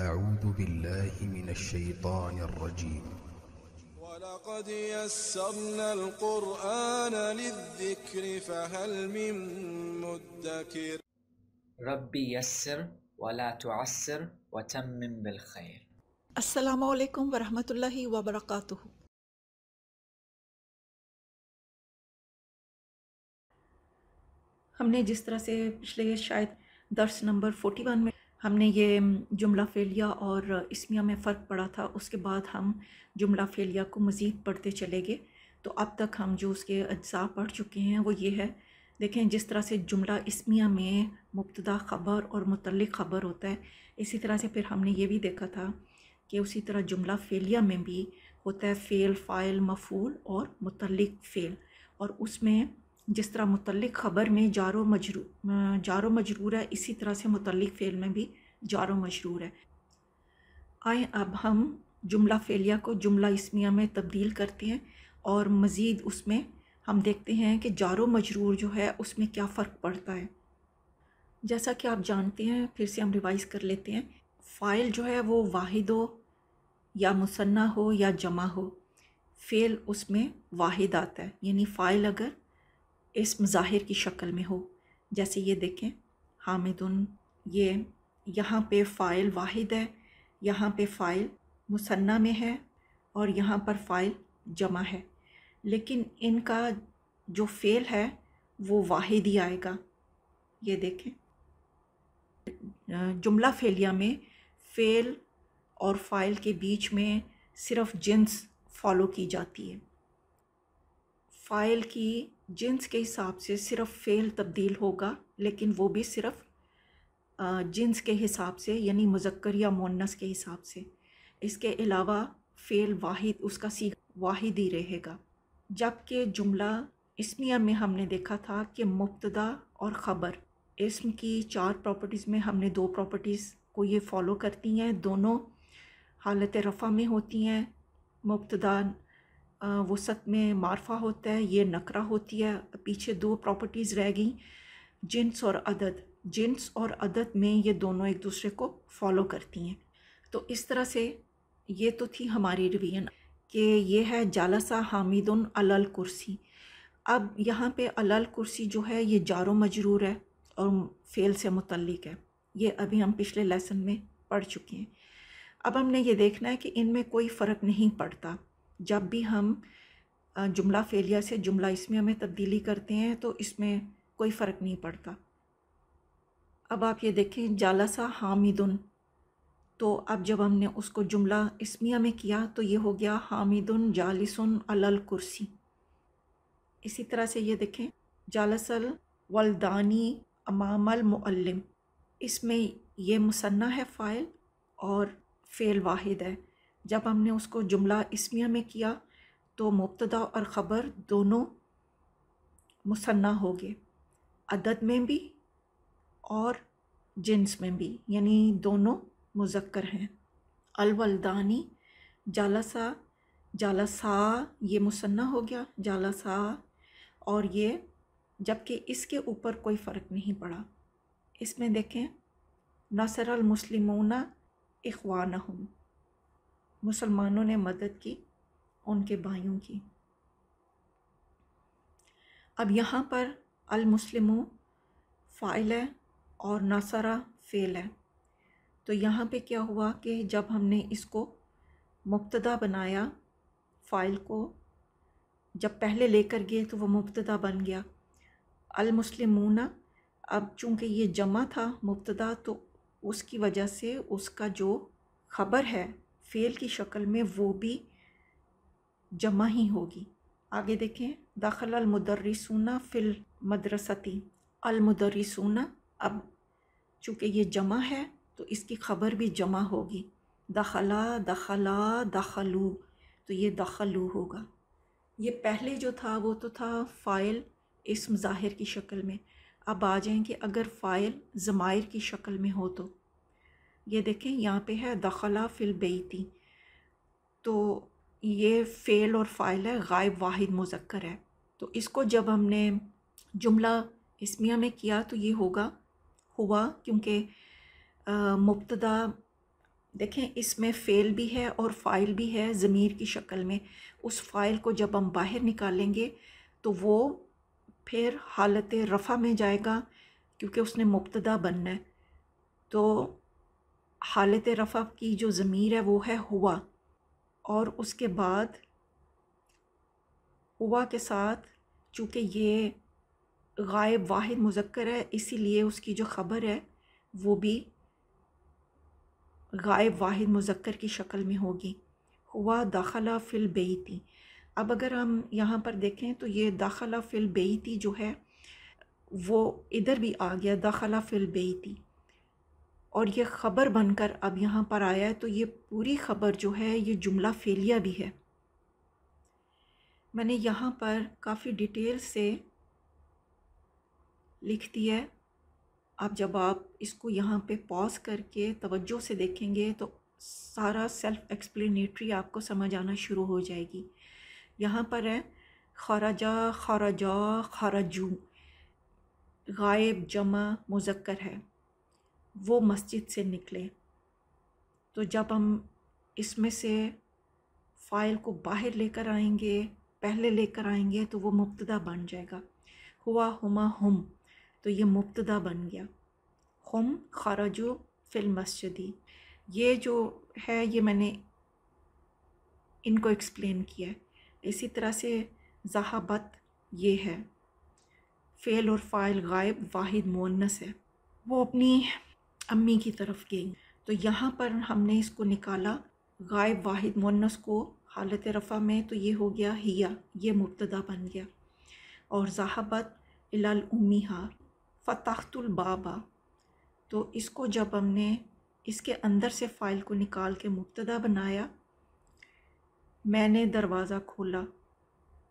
أعوذ بالله من الشيطان الرجيم ولقد يسرنا القرآن للذكر فهل من مدكر ربي يسر ولا تعسر وتمم بالخير السلام عليكم ورحمة الله وبركاته हमने जिस तरह से पिछले शायद दर्स नंबर 41 में हमने ये जुमला फ़ेलिया और इसमिया में फ़र्क पड़ा था उसके बाद हम जुमला फ़ेलिया को मज़ीद पढ़ते चले गए तो अब तक हम जो उसके अज्जा पढ़ चुके हैं वो ये है देखें जिस तरह से जुमला इसमिया में मुबतदा ख़बर और मुतल ख़बर होता है इसी तरह से फिर हमने ये भी देखा था कि उसी तरह जुमला फ़ेलिया में भी होता है फ़ेल फ़ाइल मफूल और मुतल फ़ेल और उसमें जिस तरह मुतलक ख़बर में जारो मजरू जारो मजरूर है इसी तरह से मुतलक फ़ेल में भी जारो मजरूर है आए अब हम जुमला फ़ेलिया को जुमला इसमिया में तब्दील करते हैं और मज़ीद उसमें हम देखते हैं कि जारो मजरूर जो है उसमें क्या फ़र्क पड़ता है जैसा कि आप जानते हैं फिर से हम रिवाइज़ कर लेते हैं फ़ाइल जो है वो वाहिद हो या मुसन्ना हो या जमा हो फ़ेल उसमें वाहिद आता है यानी फ़ाइल अगर इस मज़ाहिर की शक्ल में हो जैसे ये देखें हामिदन ये यहाँ पे फ़ाइल वाहिद है यहाँ पे फ़ाइल मुसन्ना में है और यहाँ पर फ़ाइल जमा है लेकिन इनका जो फ़ेल है वो वाहिद ही आएगा ये देखें जुमला फेलिया में फ़ेल और फ़ाइल के बीच में सिर्फ जिन्स फॉलो की जाती है फ़ाइल की जिन्स के हिसाब से सिर्फ फ़ेल तब्दील होगा लेकिन वो भी सिर्फ जिन्स के हिसाब से यानी मुजक्कर या मोनस के हिसाब से इसके अलावा फ़ेल वाहिद उसका सीख वाहिद ही रहेगा जबकि जुमला इसमिया में हमने देखा था कि मुब्तदा और ख़बर इसम की चार प्रॉपर्टीज़ में हमने दो प्रॉपर्टीज़ को ये फॉलो करती हैं दोनों हालत रफ़ा में होती हैं मुब्तदा वसत में मारफा होता है ये नकरा होती है पीछे दो प्रॉपर्टीज़ रह गई जिन्स और अदद जिन्स और अदद में ये दोनों एक दूसरे को फॉलो करती हैं तो इस तरह से ये तो थी हमारी रिवीजन कि ये है जालसा हामिद अलल कुर्सी अब यहाँ पे अलल कुर्सी जो है ये जारो मजरूर है और फेल से मुतलक है ये अभी हम पिछले लेसन में पढ़ चुके हैं अब हमने ये देखना है कि इनमें कोई फ़र्क नहीं पड़ता जब भी हम जुमला फेलिया से जुमला इसमें हमें तब्दीली करते हैं तो इसमें कोई फ़र्क नहीं पड़ता अब आप ये देखें जालसा हामिदुन तो अब जब हमने उसको जुमला इसमिया में किया तो ये हो गया हामिदुन जालिसन अलल कुर्सी इसी तरह से ये देखें जालसल वलदानी अमामल मुअल्लिम इसमें ये मुसन्ना है फ़ाइल और फ़ेल वाहिद है जब हमने उसको जुमला इसमिया में किया तो मुबतदा और ख़बर दोनों मुसन्ना हो गए अदद में भी और जिन्स में भी यानी दोनों मुजक्कर हैं अलवलदानी जालसा जालसा ये मुसन्ना हो गया जालसा और ये जबकि इसके ऊपर कोई फ़र्क नहीं पड़ा इसमें देखें नसर अलमुसलिमूना हूँ मुसलमानों ने मदद की उनके भाइयों की अब यहाँ पर अलमुसलिम फ़ाइल है और नासरा फ़ेल है तो यहाँ पे क्या हुआ कि जब हमने इसको मुबतदा बनाया फ़ाइल को जब पहले लेकर गए तो वो मुबतदा बन गया अलमुसलिमूना अब चूँकि ये जमा था मुबतदा तो उसकी वजह से उसका जो ख़बर है फ़ेल की शक्ल में वो भी जमा ही होगी आगे देखें दाखल अलमदरसूना फ़िल मदरसती अलमदरसूना अब चूँकि ये जमा है तो इसकी ख़बर भी जमा होगी दखला दखला दखलू तो ये दखलू होगा ये पहले जो था वो तो था फ़ाइल इसम ज़ाहिर की शक्ल में अब आ जाएँ कि अगर फ़ाइल ज़मायर की शक्ल में हो तो ये देखें यहाँ पे है दखला फिल बेती तो ये फ़ेल और फ़ाइल है गायब वाहिद मुजक्कर है तो इसको जब हमने जुमला इसमिया में किया तो ये होगा हुआ क्योंकि मुबतदा देखें इसमें फ़ेल भी है और फ़ाइल भी है ज़मीर की शक्ल में उस फ़ाइल को जब हम बाहर निकालेंगे तो वो फिर हालत रफ़ा में जाएगा क्योंकि उसने मुबतदा बनना है तो हालत रफ़ा की जो ज़मीर है वो है हुआ और उसके बाद हुआ के साथ चूँकि ये गायब वाहिद मुजक्र है इसीलिए उसकी जो ख़बर है वो भी गायब वाहिद मुजक्र की शक्ल में होगी हुआ दाखला फ़िल बेती अब अगर हम यहाँ पर देखें तो ये दाखला फ़िल बेती जो है वो इधर भी आ गया दाखला फ़िल बेती और ये ख़बर बनकर अब यहाँ पर आया है तो ये पूरी ख़बर जो है ये जुमला फेलिया भी है मैंने यहाँ पर काफ़ी डिटेल से लिख दिया है आप जब आप इसको यहाँ पे पॉज करके तवज्जो से देखेंगे तो सारा सेल्फ़ एक्सप्लेनेटरी आपको समझ आना शुरू हो जाएगी यहाँ पर है खराजा खराजा खराजू गायब जमा मुजक्कर है वो मस्जिद से निकले तो जब हम इसमें से फ़ाइल को बाहर लेकर आएंगे पहले लेकर आएंगे तो वो मुब्तदा बन जाएगा हुआ हुमा हम तो ये मुब्तदा बन गया हम खराजो फिल मस्जिदी ये जो है ये मैंने इनको एक्सप्लेन किया है इसी तरह से जहाबत ये है फ़ेल और फ़ाइल गायब वाहिद मोनस है वो अपनी अम्मी की तरफ गई तो यहाँ पर हमने इसको निकाला गायब वाहिद मोनस को हालत रफ़ा में तो ये हो गया हिया ये मुबतदा बन गया और जहाबत इलाल उम्मीहा फ़तहतुल बाबा तो इसको जब हमने इसके अंदर से फ़ाइल को निकाल के मुबतदा बनाया मैंने दरवाज़ा खोला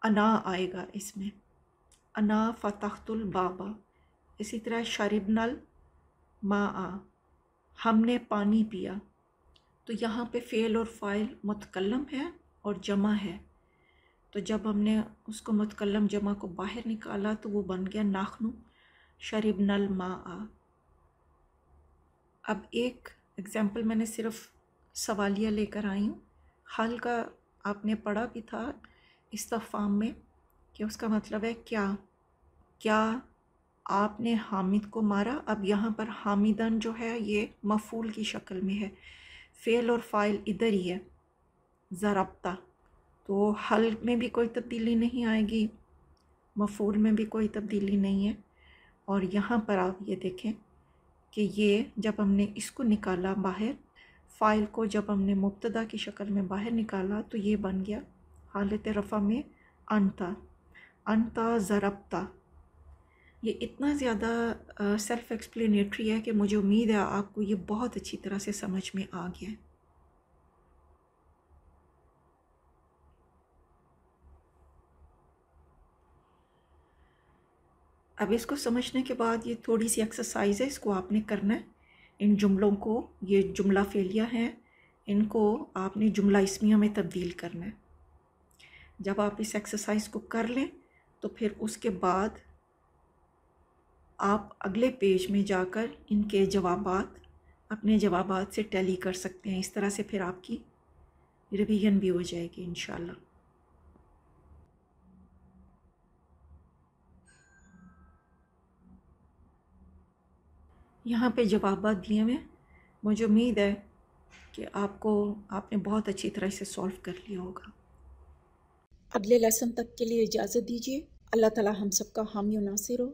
अना आएगा इसमें अना फ़तहतुल बाबा इसी तरह शरीब नल माँ आ हमने पानी पिया तो यहाँ पे फ़ेल और फ़ाइल मतकलम है और जमा है तो जब हमने उसको मतकलम जमा को बाहर निकाला तो वो बन गया नाखनू शरीब नल माँ आ अब एक एग्ज़ाम्पल मैंने सिर्फ सवालिया लेकर आई हूँ हल का आपने पढ़ा भी था इस्तफ़ाम में कि उसका मतलब है क्या क्या आपने हामिद को मारा अब यहाँ पर हामिदन जो है ये मफूल की शक्ल में है फ़ेल और फ़ाइल इधर ही है ज़रबता तो हल में भी कोई तब्दीली नहीं आएगी मफूल में भी कोई तब्दीली नहीं है और यहाँ पर आप ये देखें कि ये जब हमने इसको निकाला बाहर फ़ाइल को जब हमने मुबतदा की शक्ल में बाहर निकाला तो ये बन गया हालत रफ़ा में अनता अनता ज़रबता ये इतना ज़्यादा सेल्फ़ एक्सप्लेनेटरी है कि मुझे उम्मीद है आपको ये बहुत अच्छी तरह से समझ में आ गया है अब इसको समझने के बाद ये थोड़ी सी एक्सरसाइज है इसको आपने करना है इन जुमलों को ये जुमला फेलिया हैं इनको आपने जुमला इसमिया में तब्दील करना है जब आप इस एक्सरसाइज को कर लें तो फिर उसके बाद आप अगले पेज में जाकर इनके जवाब अपने जवाब से टैली कर सकते हैं इस तरह से फिर आपकी रिवीजन भी हो जाएगी इन यहाँ पे जवाब दिए हुए मुझे उम्मीद है कि आपको आपने बहुत अच्छी तरह से सॉल्व कर लिया होगा अगले लेसन तक के लिए इजाज़त दीजिए अल्लाह ताला हम सबका हामी नासिर हो